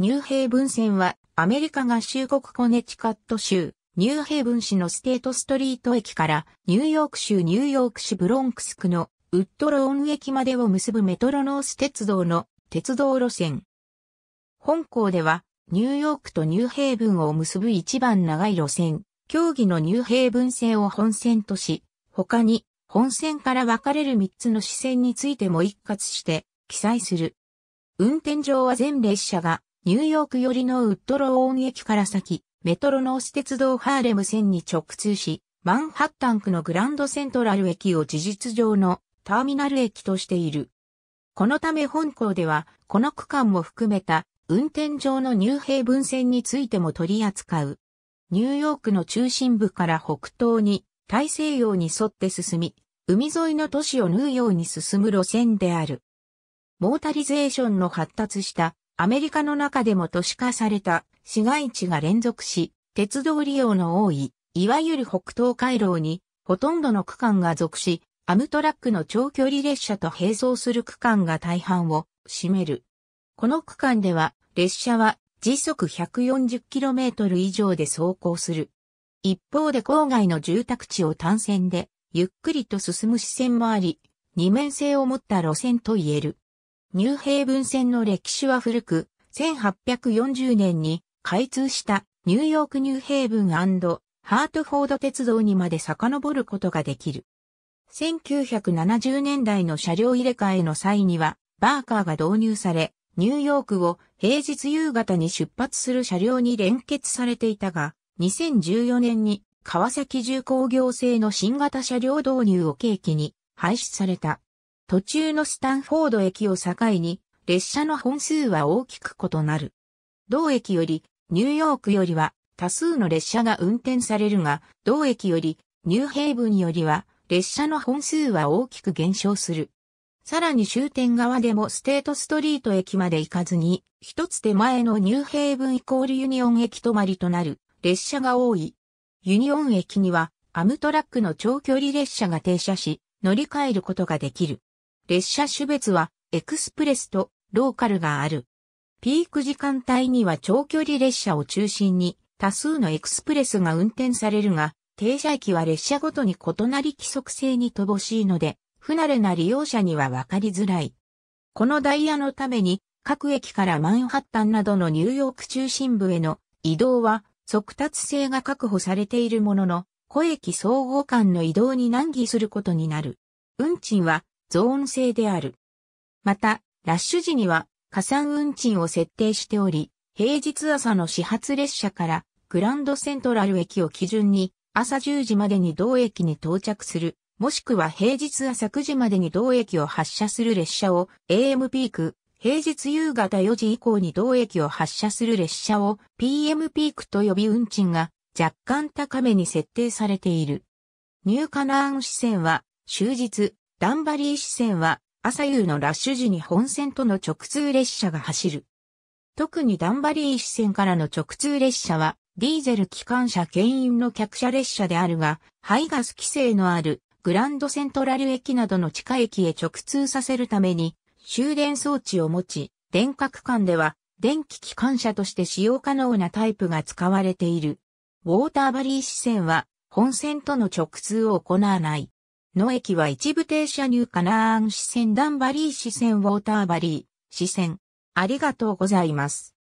ニューヘイブン線は、アメリカ合衆国コネチカット州、ニューヘイブン市のステートストリート駅から、ニューヨーク州ニューヨーク市ブロンクス区のウッドローン駅までを結ぶメトロノース鉄道の鉄道路線。本校では、ニューヨークとニューヘイブンを結ぶ一番長い路線、競技のニューヘイブン線を本線とし、他に、本線から分かれる3つの支線についても一括して記載する。運転上は全列車がニューヨーク寄りのウッドローン駅から先、メトロノース鉄道ハーレム線に直通し、マンハッタン区のグランドセントラル駅を事実上のターミナル駅としている。このため本校では、この区間も含めた運転上のニューヘイブン線についても取り扱う。ニューヨークの中心部から北東に大西洋に沿って進み、海沿いの都市を縫うように進む路線である。モータリゼーションの発達したアメリカの中でも都市化された市街地が連続し、鉄道利用の多い、いわゆる北東回廊に、ほとんどの区間が属し、アムトラックの長距離列車と並走する区間が大半を占める。この区間では、列車は時速 140km 以上で走行する。一方で郊外の住宅地を単線で、ゆっくりと進む視線もあり、二面性を持った路線と言える。ニューヘイブン線の歴史は古く、1840年に開通したニューヨークニューヘイブンハートフォード鉄道にまで遡ることができる。1970年代の車両入れ替えの際には、バーカーが導入され、ニューヨークを平日夕方に出発する車両に連結されていたが、2014年に川崎重工業製の新型車両導入を契機に廃止された。途中のスタンフォード駅を境に、列車の本数は大きく異なる。同駅より、ニューヨークよりは、多数の列車が運転されるが、同駅より、ニューヘイブンよりは、列車の本数は大きく減少する。さらに終点側でもステートストリート駅まで行かずに、一つ手前のニューヘイブンイコールユニオン駅止まりとなる列車が多い。ユニオン駅にはアムトラックの長距離列車が停車し、乗り換えることができる。列車種別はエクスプレスとローカルがある。ピーク時間帯には長距離列車を中心に多数のエクスプレスが運転されるが、停車駅は列車ごとに異なり規則性に乏しいので、不慣れな利用者にはわかりづらい。このダイヤのために、各駅からマンハッタンなどのニューヨーク中心部への移動は速達性が確保されているものの、古駅総合間の移動に難儀することになる。運賃はゾーン制である。また、ラッシュ時には加算運賃を設定しており、平日朝の始発列車からグランドセントラル駅を基準に朝10時までに同駅に到着する、もしくは平日朝9時までに同駅を発車する列車を AM ピーク、平日夕方4時以降に同駅を発車する列車を PM ピークと呼び運賃が若干高めに設定されている。ニューカナーン支線は終日ダンバリー支線は朝夕のラッシュ時に本線との直通列車が走る。特にダンバリー支線からの直通列車はディーゼル機関車牽引の客車列車であるが、排ガス規制のあるグランドセントラル駅などの地下駅へ直通させるために終電装置を持ち、電化区間では電気機関車として使用可能なタイプが使われている。ウォーターバリー支線は本線との直通を行わない。の駅は一部停車入かなーん支線ダンバリー支線ウォーターバリー支線。ありがとうございます。